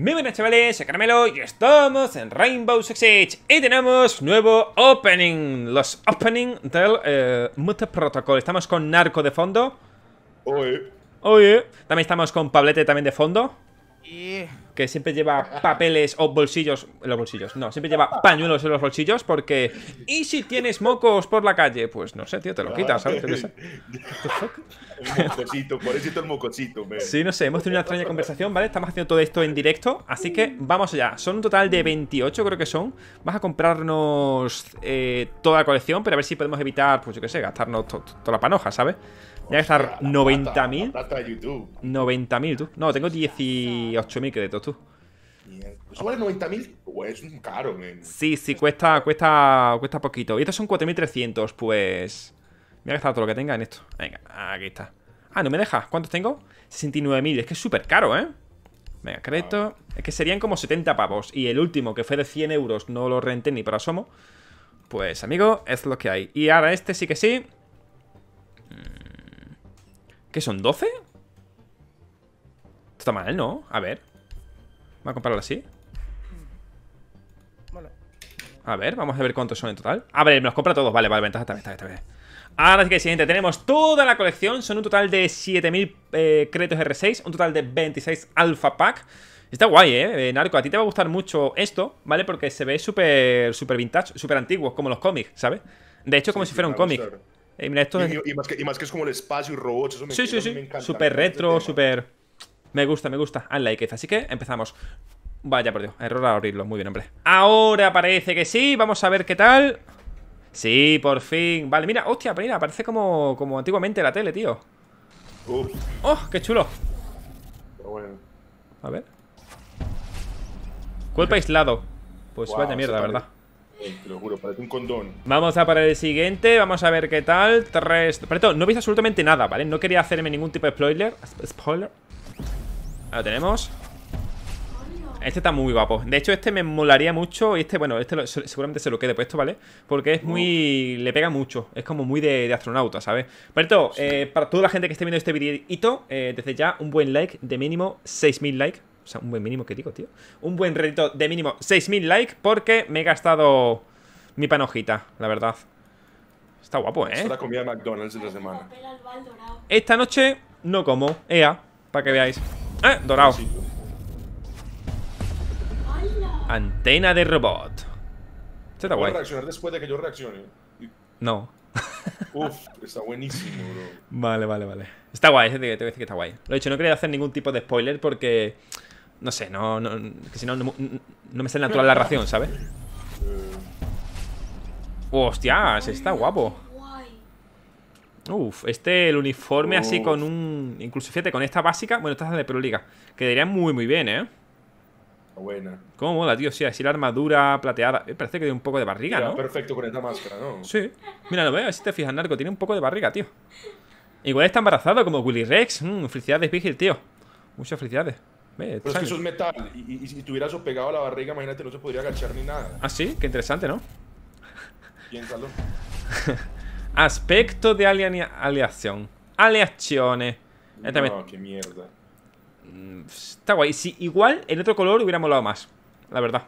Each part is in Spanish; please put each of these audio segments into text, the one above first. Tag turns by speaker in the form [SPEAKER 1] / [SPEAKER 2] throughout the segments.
[SPEAKER 1] Muy buenas chavales, soy Caramelo y estamos en Rainbow Six Siege Y tenemos nuevo opening, los opening del eh, Protocol Estamos con Narco de fondo Oye Oye También estamos con Pablete también de fondo que siempre lleva papeles o bolsillos en los bolsillos. No, siempre lleva pañuelos en los bolsillos porque ¿y si tienes mocos por la calle? Pues no sé, tío, te lo quitas, ¿sabes? por eso el mocochito. Sí, no sé, hemos tenido una extraña conversación, ¿vale? Estamos haciendo todo esto en directo, así que vamos allá. Son un total de 28, creo que son. Vas a comprarnos eh, toda la colección, pero a ver si podemos evitar, pues yo qué sé, gastarnos toda la panoja, ¿sabes? a gastar 90.000. 90.000, No, tengo 18.000 créditos, tú.
[SPEAKER 2] Eso vale 90.000, pues es caro, men.
[SPEAKER 1] Sí, sí, cuesta, cuesta, cuesta poquito. Y estos son 4.300, pues... Voy a gastar todo lo que tenga en esto. Venga, aquí está. Ah, no me deja. ¿Cuántos tengo? 69.000. Es que es súper caro, ¿eh? Venga, crédito. Es que serían como 70 pavos. Y el último, que fue de 100 euros, no lo renté ni para asomo. Pues, amigo, es lo que hay. Y ahora este sí que sí. Mm. ¿Qué son? ¿12? está mal, ¿no? A ver. Vamos a comprarlo así. A ver, vamos a ver cuántos son en total. A ver, me los compra todos. Vale, vale, ventaja, esta vez Ahora sí que siguiente, tenemos toda la colección. Son un total de 7000 eh, créditos R6, un total de 26 Alpha Pack. Está guay, ¿eh? ¿eh? Narco, a ti te va a gustar mucho esto, ¿vale? Porque se ve súper vintage, súper antiguo, como los cómics, ¿sabes? De hecho, como si fuera un cómic. Eh,
[SPEAKER 2] y, más que, es como el espacio y robots,
[SPEAKER 1] eso me, sí, sí, sí. Súper retro, súper... Me gusta, me gusta. like it. Así que empezamos. Vaya, por Error a abrirlo. Muy bien, hombre. Ahora parece que sí. Vamos a ver qué tal. Sí, por fin. Vale, mira, hostia, mira, parece como, como antiguamente la tele, tío. ¡Oh, qué chulo! A ver. Cuerpo aislado. Pues vaya mierda, ¿verdad?
[SPEAKER 2] te lo juro, parece un condón.
[SPEAKER 1] Vamos a para el siguiente, vamos a ver qué tal. Tres. Pero no veis absolutamente nada, ¿vale? No quería hacerme ningún tipo de spoiler. Spoiler. Ahí lo tenemos. Este está muy guapo. De hecho, este me molaría mucho. Y este, bueno, este seguramente se lo quede puesto, ¿vale? Porque es muy. Le pega mucho. Es como muy de, astronauta, ¿sabes? Pero esto, eh, para toda la gente que esté viendo este videito, eh, desde ya un buen like de mínimo 6.000 likes o sea, un buen mínimo que digo, tío. Un buen rédito de mínimo 6.000 likes porque me he gastado mi panojita, la verdad. Está guapo, ¿eh? Es la comida de McDonald's de la semana. Esta noche no como. Ea, para que veáis. ¡Eh! Dorado. Antena de robot. Esto está guay.
[SPEAKER 2] reaccionar después de que yo reaccione? No. Uf, está buenísimo,
[SPEAKER 1] bro. Vale, vale, vale. Está guay, te voy a decir que está guay. Lo he dicho, no quería hacer ningún tipo de spoiler porque no sé, no, no que si no, no, me sale natural la ración, ¿sabes? ¡Hostias! Está guapo Uf, este, el uniforme así con un... Incluso, fíjate, con esta básica Bueno, esta es de Peroliga Quedaría muy, muy bien, ¿eh? Buena Cómo mola, tío, sí, así la armadura plateada eh, Parece que tiene un poco de barriga, Mira, ¿no? perfecto con esta máscara, ¿no? Sí Mira, lo veo, si te fijas, Narco Tiene un poco de barriga, tío Igual está embarazado como Willy Rex mm, Felicidades, Vigil, tío Muchas felicidades pero es que eso es
[SPEAKER 2] metal. Y, si tuviera eso pegado a la barriga, imagínate, no se podría agachar ni nada.
[SPEAKER 1] Ah, sí, qué interesante, ¿no? Piénsalo. Aspecto de aleación. Aleaciones No, qué mierda. Mm, está guay. igual en otro color hubiera molado más. La verdad.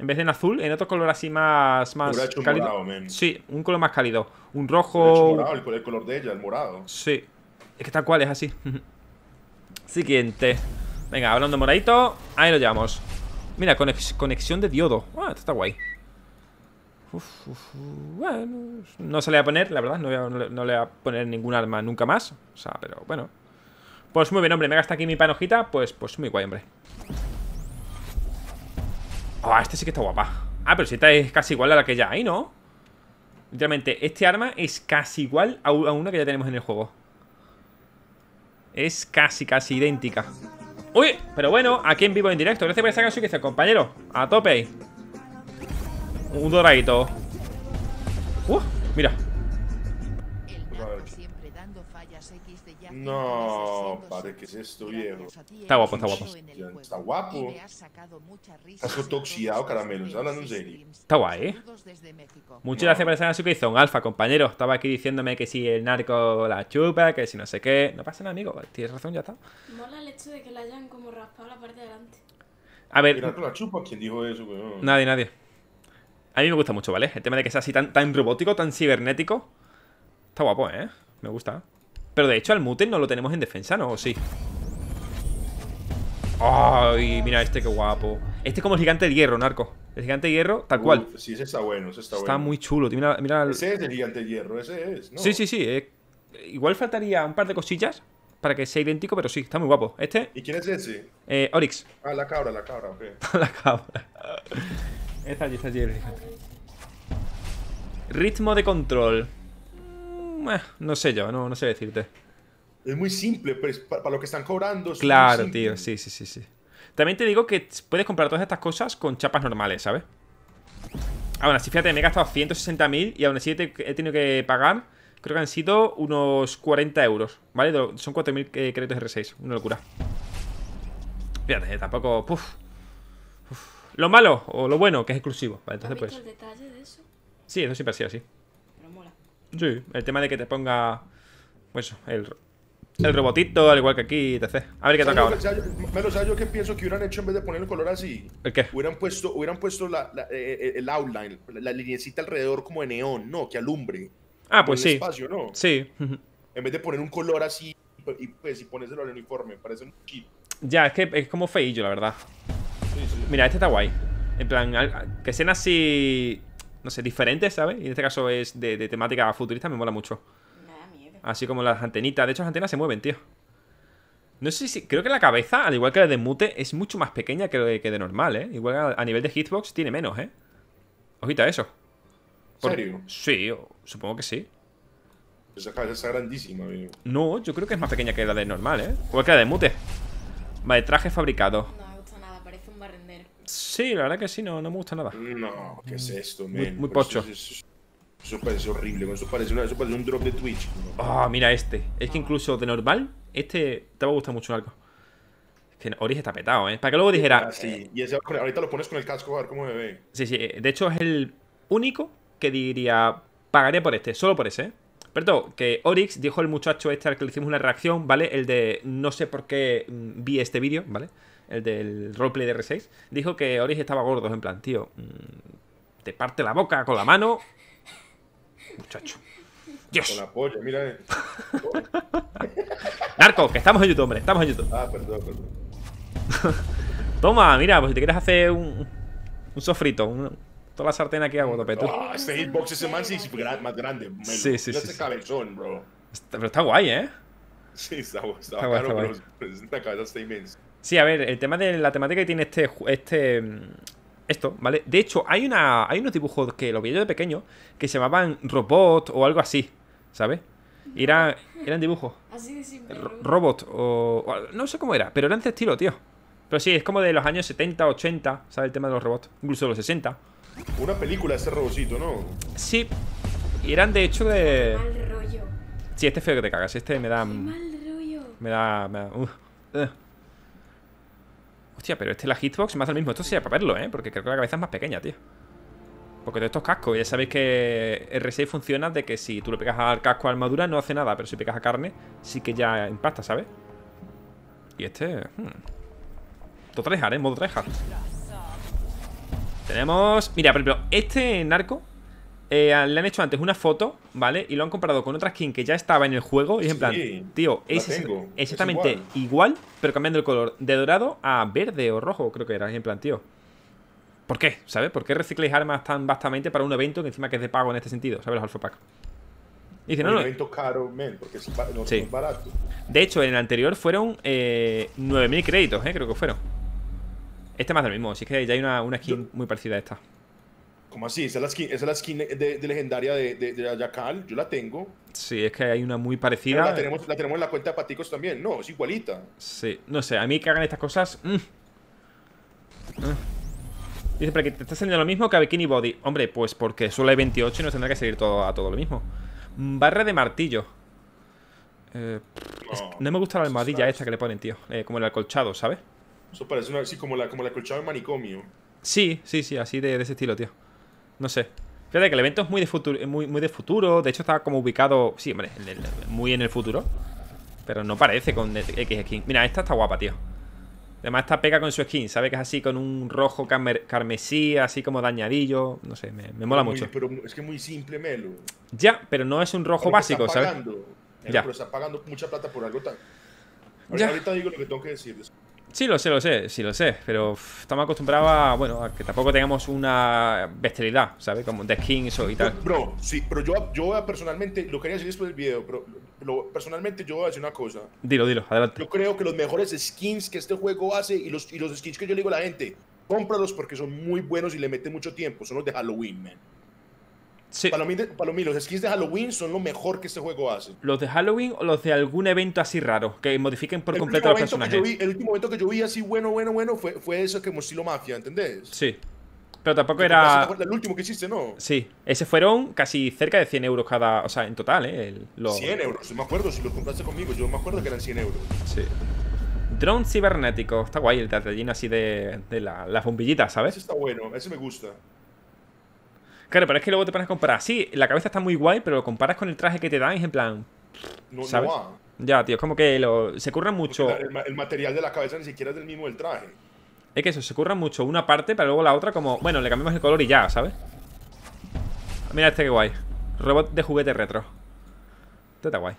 [SPEAKER 1] En vez de en azul, en otro color así más, más cálido. sí, un color más cálido. Un rojo.
[SPEAKER 2] el, el color de ella, el morado. Sí.
[SPEAKER 1] Es que tal cual es así. Siguiente. Venga, hablando moradito Ahí lo llevamos Mira, conexión de diodo Ah, esto está guay Bueno, no se le va a poner, la verdad no, le voy a poner ningún arma nunca más O sea, pero bueno Pues muy bien, hombre, me gasta aquí mi panojita Pues, pues muy guay, hombre Ah, este sí que está guapa Ah, pero si esta es casi igual a la que ya hay, ¿no? Literalmente, este arma es casi igual a una que ya tenemos en el juego Es casi, casi idéntica Uy, pero bueno, aquí en vivo en directo Gracias por esta canción que dice, compañero A tope Un doradito Uh, mira no, padre, que es esto, viejo. Está guapo, está guapo. Está guapo.
[SPEAKER 2] Estás toxiado, caramelos, hablando en serio.
[SPEAKER 1] Está guay, ¿eh? Muchas gracias por esa que un alfa, compañero. Estaba aquí diciéndome que si el narco la chupa, que si no sé qué. No pasa nada, amigo. Tienes razón, ya está. Mola el hecho de que la hayan como raspado la parte delante. A ver.
[SPEAKER 2] la chupa? ¿Quién dijo eso?
[SPEAKER 1] Nadie, nadie. A mí me gusta mucho, ¿vale? El tema de que sea así tan, tan robótico, tan cibernético. Está guapo, ¿eh? Me gusta. Pero de hecho al Muten no lo tenemos en defensa, ¿no? ¿O sí? ¡Ay! Mira este, qué guapo. Este es como el gigante de hierro, narco. El gigante de hierro, tal cual. sí, ese está bueno, ese está, bueno. Está muy chulo. Mira, mira el... Ese es el
[SPEAKER 2] gigante de hierro, ese es, ¿no? Sí, sí,
[SPEAKER 1] sí. Eh. igual faltaría un par de cosillas para que sea idéntico, pero sí, está muy guapo. ¿Este? ¿Y quién es ese? Eh, Orix.
[SPEAKER 2] Ah, la cabra, la cabra, ok.
[SPEAKER 1] la cabra. está allí, está allí Ritmo de control. Eh, no sé yo, no, sé decirte.
[SPEAKER 2] Es muy simple, pero pues, para, lo que están cobrando. claro,
[SPEAKER 1] tío, sí, sí, sí, sí. También te digo que puedes comprar todas estas cosas con chapas normales, ¿sabes? Ahora así, fíjate, me he gastado 160.000 y aún así he tenido que pagar, creo que han sido unos 40 euros, ¿vale? Son 4.000 eh, créditos R6, una locura. Fíjate, eh, tampoco... Lo malo o lo bueno, que es exclusivo. Vale, entonces pues... Sí, eso siempre ha sido así. Sí, el tema de que te ponga. Pues el, el robotito, al igual que aquí, etc. A ver qué toca ahora.
[SPEAKER 2] sabes yo que pienso que hubieran hecho en vez de poner el color así. ¿El qué? Hubieran puesto, hubieran puesto eh, eh, el outline, la, la alrededor como de neón, ¿no? Que alumbre.
[SPEAKER 1] Ah, pues sí. Espacio, ¿no? Sí. en
[SPEAKER 2] vez de poner un color así y, pues, ponérselo al uniforme, parece un kit.
[SPEAKER 1] Ya, es que es como feillo, la verdad. Sí, sí. Mira, este está guay. En plan, que sean así no sé, diferente, ¿sabes? Y en este caso es de, temática futurista, me mola mucho. Así como las antenitas. De hecho, las antenas se mueven, tío. No sé si. Creo que la cabeza, al igual que la de Mute, es mucho más pequeña que, que de normal, ¿eh? Igual a, nivel de hitbox tiene menos, ¿eh? Ojita eso. Por, ¿Serio? Sí, supongo que sí.
[SPEAKER 2] Esa cabeza es grandísima, amigo.
[SPEAKER 1] No, yo creo que es más pequeña que la de normal, ¿eh? Igual que la de Mute. Vale, traje fabricado. Sí, la verdad que sí, no, me gusta nada. No,
[SPEAKER 2] ¿qué es mm. esto, Muy, pocho. Eso, parece horrible, eso parece, un drop de Twitch.
[SPEAKER 1] Ah, oh, mira este. Es que ah. incluso de normal, este te va a gustar mucho algo. Es está petado, ¿eh? Para que luego dijera... Ah, sí,
[SPEAKER 2] eh, y ahorita lo pones con el casco a ver cómo me ve.
[SPEAKER 1] Sí, sí, eh, de hecho es el único que diría, pagaré por este, solo por ese, ¿eh? pero Perdón, que Orix dijo el muchacho este al que le hicimos una reacción, ¿vale? El de no sé por qué mm, vi este vídeo, ¿vale? vale el del roleplay de R6, dijo que Oris estaba gordo, en plan, tío, mm, te parte la boca con la mano. Muchacho. Dios. Con la polla, mira. Eh. Narco, que estamos en YouTube, hombre, estamos en YouTube. Ah, perdón, perdón. Toma, mira, pues si te quieres hacer un, un sofrito, toda la sartén aquí a ah, tope. Oh, este hitbox
[SPEAKER 2] es más grande. Sí, sí, sí. cabezón, bro.
[SPEAKER 1] pero está guay, ¿eh?
[SPEAKER 2] Sí, está, guay, está guay. pero esta cabeza está inmensa.
[SPEAKER 1] Sí, a ver, el tema de la temática que tiene este, este, mm, esto, ¿vale? De hecho, hay, una, hay unos dibujos que lo vi yo de pequeño que se llamaban robot o algo así, ¿sabes? Y eran dibujos. Así de simple. Robot o, No sé cómo era, pero eran de este estilo, tío. Pero sí, es como de los años 70, 80, ¿sabes? El tema de los robots. Incluso los 60.
[SPEAKER 2] Una película ese robotito, ¿no?
[SPEAKER 1] Sí. Y eran de hecho de... Mal rollo. Sí, este es feo que te cagas. Este me da... Mm, mal rollo. Me da... Me da... Uh, eh. Hostia, pero este la hitbox me hace lo mismo. Esto sería para verlo, ¿eh? Porque creo que la cabeza es más pequeña, tío. Porque de estos cascos, ya sabéis que R6 funciona de que si tú le pegas al casco a armadura no hace nada, pero si pegas a carne sí que ya impacta, ¿sabes? Y este... Hmm. Todo ¿eh? Modo trejar. Tenemos... Mira, pero este narco eh, le han hecho antes una foto, ¿vale? Y lo han comparado con otra skin que ya estaba en el juego. Y es en plan, tío, es exactamente igual. pero cambiando el color de dorado a verde o rojo, creo que era. Y en plan, tío, ¿por qué? ¿Sabes? ¿Por qué recicláis armas tan vastamente para un evento que encima que es de pago en este sentido? ¿Sabes? Los Alpha Pack. dice, no, no.
[SPEAKER 2] porque no
[SPEAKER 1] De hecho, en el anterior fueron 9.000 eh, créditos, ¿eh? Creo que fueron. Este más del mismo, así que ya hay una, skin muy parecida a esta.
[SPEAKER 2] ¿Cómo así? Esa es la skin, de, legendaria de, de, Yo la tengo.
[SPEAKER 1] Sí, es que hay una muy parecida. la tenemos,
[SPEAKER 2] la tenemos en la cuenta de Paticos también. No, es igualita.
[SPEAKER 1] Sí, no sé. A mí que hagan estas cosas. Mm. Mm. Dice, pero que te está saliendo lo mismo que a Bikini Body. Hombre, pues porque solo hay 28 y nos tendrá que seguir todo, a todo lo mismo. Mm, barra de martillo. Eh, no, me gusta la almohadilla esta que le ponen, tío. Eh, como el acolchado, ¿sabes?
[SPEAKER 2] Eso parece una, sí, como la, como la acolchado de manicomio.
[SPEAKER 1] Sí, sí, sí, así de ese estilo, tío. No sé. Fíjate que el evento es muy de futuro. Eh, muy, muy de futuro. De hecho, está como ubicado. Sí, hombre, muy en el futuro. Pero no parece con X skin. Mira, esta está guapa, tío. Además, esta pega con su skin. Sabe que es así con un rojo carmesí, así como dañadillo. No sé, me, mola mucho.
[SPEAKER 2] Pero es que muy simple, Melo.
[SPEAKER 1] Ya, pero no es un rojo básico, ¿sabes? ya. Pero
[SPEAKER 2] está pagando mucha plata por algo tal Ahorita digo lo que tengo que decir.
[SPEAKER 1] Sí, lo sé, lo sé, sí lo sé, pero estamos acostumbrados a, bueno, que tampoco tengamos una bestialidad, ¿sabes? Como de skins o y tal.
[SPEAKER 2] Bro, sí, pero yo, yo personalmente, lo quería decir después del video, pero personalmente yo voy a decir una cosa.
[SPEAKER 1] Dilo, dilo, adelante. Yo
[SPEAKER 2] creo que los mejores skins que este juego hace y los, y los skins que yo le digo a la gente, cómpralos porque son muy buenos y le meten mucho tiempo, son los de Halloween, man. Sí. Para, mí, los skins de Halloween son lo mejor que este juego hace.
[SPEAKER 1] ¿Los de Halloween o los de algún evento así raro? Que modifiquen por completo a los personajes.
[SPEAKER 2] el último evento que yo vi así bueno, bueno, bueno fue, fue eso que estilo mafia, ¿entendés?
[SPEAKER 1] Sí. Pero tampoco era.
[SPEAKER 2] El último que hiciste, ¿no?
[SPEAKER 1] Sí. Ese fueron casi cerca de 100 euros cada. O sea, en total, ¿eh? los... 100
[SPEAKER 2] euros, me acuerdo. Si los compraste conmigo, yo me acuerdo que eran 100 euros.
[SPEAKER 1] Sí. Drone cibernético. Está guay el teatrallín así de, de la, las bombillitas, ¿sabes? Ese está bueno, ese me gusta. Claro, pero es que luego te pones a comparar. Sí, la cabeza está muy guay, pero lo comparas con el traje que te dan es en plan. ¿sabes? ya, tío, es como que lo, se curran mucho.
[SPEAKER 2] el, material de la cabeza ni siquiera es del mismo del traje.
[SPEAKER 1] Es que eso, se curran mucho una parte, pero luego la otra, como, bueno, le cambiamos el color y ya, ¿sabes? Mira este que guay. Robot de juguete retro. Esto está guay.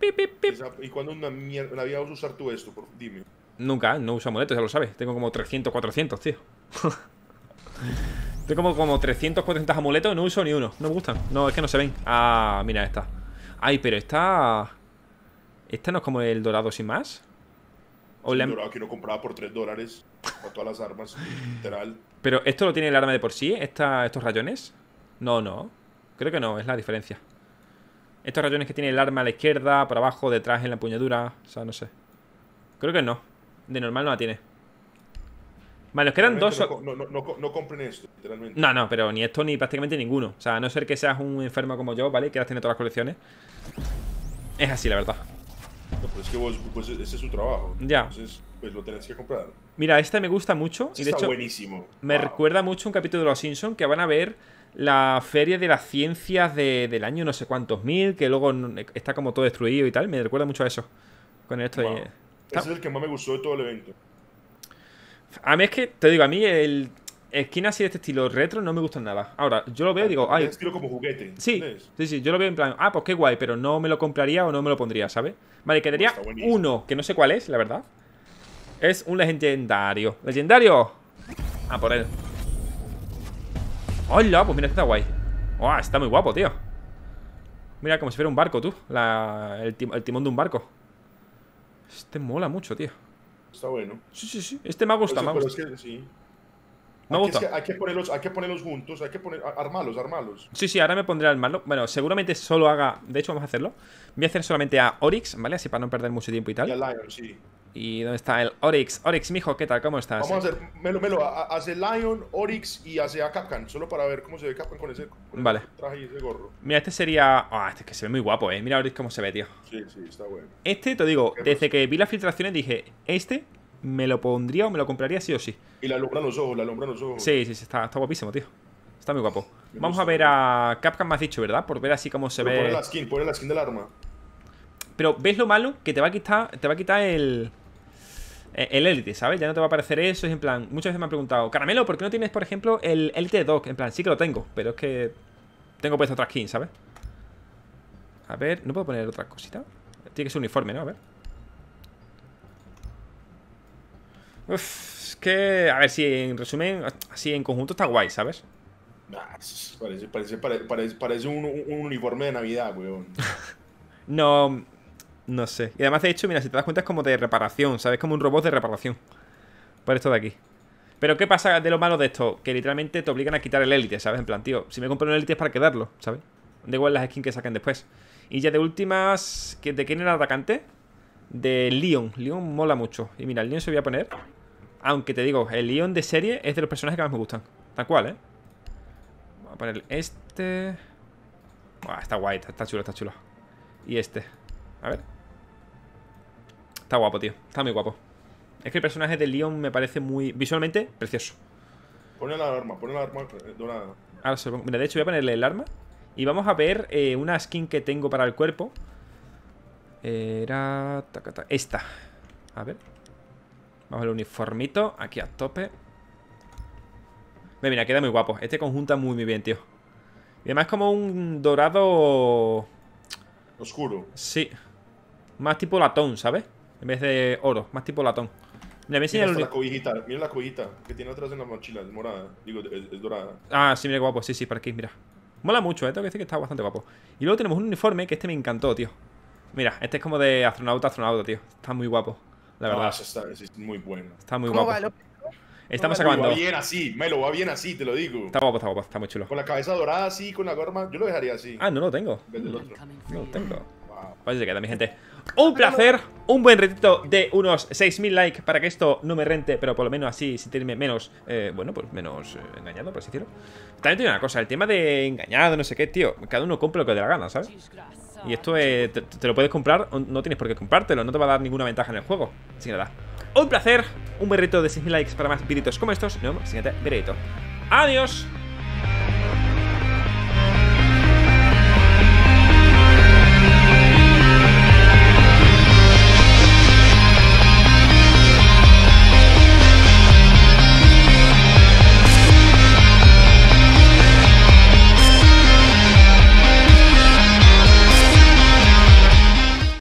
[SPEAKER 1] Pip, pip,
[SPEAKER 2] pip. ¿Y cuándo una mierda vas a usar tú esto? dime.
[SPEAKER 1] Nunca, no uso amuletos, ya lo sabes. Tengo como 300, 400, tío. Tengo como, como 300, amuletos No uso ni uno, no me gustan No, es que no se ven Ah, mira esta Ay, pero esta... ¿Esta no es como el dorado sin más? O el em- dorado
[SPEAKER 2] que no compraba por 3 dólares Con todas las armas, literal
[SPEAKER 1] Pero esto lo tiene el arma de por sí Estos rayones No, no Creo que no, es la diferencia Estos rayones que tiene el arma a la izquierda Por abajo, detrás, en la empuñadura O sea, no sé Creo que no De normal no la tiene Vale, nos quedan dos.
[SPEAKER 2] No, no, compren esto, literalmente. No,
[SPEAKER 1] no, pero ni esto ni prácticamente ninguno. O sea, a no ser que seas un enfermo como yo, ¿vale? Que tener tiene todas las colecciones. Es así, la verdad.
[SPEAKER 2] No, pero es que pues ese es su trabajo. Ya. Entonces, pues lo tenés que comprar.
[SPEAKER 1] Mira, este me gusta mucho. Este está buenísimo. Me recuerda mucho un capítulo de Los Simpsons que van a ver la feria de las ciencias del año no sé cuántos mil, que luego está como todo destruido y tal. Me recuerda mucho a eso. Con esto de...
[SPEAKER 2] Ese es el que más me gustó de todo el evento.
[SPEAKER 1] A mí es que, te digo, a mí el esquina así de este estilo retro no me gusta nada. Ahora, yo lo veo y digo, ay. Es estilo como juguete. Sí, sí, sí, yo lo veo en plan, ah, pues qué guay, pero no me lo compraría o no me lo pondría, ¿sabes? Vale, quedaría uno, que no sé cuál es, la verdad. Es un legendario. ¡Legendario! Ah, por él. ¡Hola! Pues mira, este está guay. está muy guapo, tío. Mira, como si fuera un barco, tú. el timón de un barco. Este mola mucho, tío.
[SPEAKER 2] Está bueno. Sí, sí, sí. Este me gusta, me Me gusta. hay, que ponerlos, hay juntos, hay que poner, armarlos, armarlos.
[SPEAKER 1] Sí, sí, ahora me pondré a armarlo. Bueno, seguramente solo haga. De hecho, vamos a hacerlo. Voy a hacer solamente a Orix ¿vale? Así para no perder mucho tiempo y tal. Y a Lion, sí. ¿Y dónde está el Oryx? Oryx, mijo, ¿qué tal? ¿Cómo estás? Vamos a hacer,
[SPEAKER 2] Melo, Melo, hace Lion, Oryx y hace a Capcan, solo para ver cómo se ve Capcan con ese, vale. traje y ese gorro.
[SPEAKER 1] Mira, este sería... Ah, este que se ve muy guapo, eh. Mira Oryx cómo se ve, tío. Sí, sí, está bueno. Este, te digo, desde que vi las filtraciones dije, este me lo pondría o me lo compraría sí o sí. Y la alumbran los ojos, la en los ojos. Sí, sí, sí está, está guapísimo, tío. Está muy guapo. Vamos a ver a Capcan, me has dicho, ¿verdad? Por ver así cómo se ve... Pone la
[SPEAKER 2] skin, pone la skin del arma.
[SPEAKER 1] Pero, ¿ves lo malo? Que te va a quitar, te va a quitar el... Eh, el Elite, ¿sabes? Ya no te va a aparecer eso. Es en plan, muchas veces me han preguntado, Caramelo, ¿por qué no tienes, por ejemplo, el Elite Dog? En plan, sí que lo tengo, pero es que tengo puesto otra skin, ¿sabes? A ver, ¿no puedo poner otra cosita? Tiene que ser uniforme, ¿no? A ver. Uf, es que, a ver, si en resumen, así en conjunto está guay, ¿sabes?
[SPEAKER 2] parece, un, un, uniforme de Navidad, weón.
[SPEAKER 1] no, no sé. Y además, de hecho, mira, si te das cuenta es como de reparación, ¿sabes? Como un robot de reparación. Por esto de aquí. Pero ¿qué pasa de lo malo de esto? Que literalmente te obligan a quitar el élite, ¿sabes? En plan, tío, si me compro un élite es para quedarlo, ¿sabes? Da igual las skins que saquen después. Y ya de últimas, ¿de quién era el atacante? De Leon. Leon mola mucho. Y mira, el Leon se voy a poner. Aunque te digo, el Leon de serie es de los personajes que más me gustan. Tal cual, ¿eh? Voy a poner este. está guay, está chulo, está chulo. Y este. A ver. Está guapo, tío. Está muy guapo. Es que el personaje de Leon me parece muy. Visualmente, precioso.
[SPEAKER 2] Ponle el arma, Ponle el arma dorada
[SPEAKER 1] Ahora Mira, de hecho voy a ponerle el arma. Y vamos a ver eh, una skin que tengo para el cuerpo. Era. Esta. A ver. Vamos al uniformito. Aquí a tope. Mira, mira, queda muy guapo. Este conjunta muy, muy bien, tío. Y además como un dorado... Oscuro. Sí. Más tipo latón, ¿sabes? En vez de oro, más tipo latón. Mira, la
[SPEAKER 2] cobijita, mira la que tiene atrás en la mochila, es morada. Digo, es, dorada.
[SPEAKER 1] Ah, sí, mira guapo, sí, sí, para aquí, mira. Mola mucho, eh, tengo que decir que está bastante guapo. Y luego tenemos un uniforme que este me encantó, tío. Mira, este es como de astronauta, astronauta, tío. Está muy guapo, la ah, verdad.
[SPEAKER 2] está, es muy bueno.
[SPEAKER 1] Está muy guapo. Estamos acabando. Me lo va bien así, me lo va bien así,
[SPEAKER 2] te lo digo. Está
[SPEAKER 1] guapo, está guapo, está muy chulo.
[SPEAKER 2] Con la cabeza dorada así, con la gorma, yo lo dejaría así.
[SPEAKER 1] Ah, no lo tengo. No lo tengo. parece que se queda, mi gente un placer, un buen retito de unos 6.000 likes para que esto no me rente, pero por lo menos así sentirme menos, eh, bueno, pues menos eh, engañado, por así decirlo. También tiene una cosa, el tema de engañado, no sé qué, tío, cada uno compra lo que le dé la gana, ¿sabes? Y esto te, lo puedes comprar, no tienes por qué comprártelo, no te va a dar ninguna ventaja en el juego. sin nada, un placer, un buen retito de 6.000 likes para más videitos como estos, nos vemos en siguiente ¡Adiós!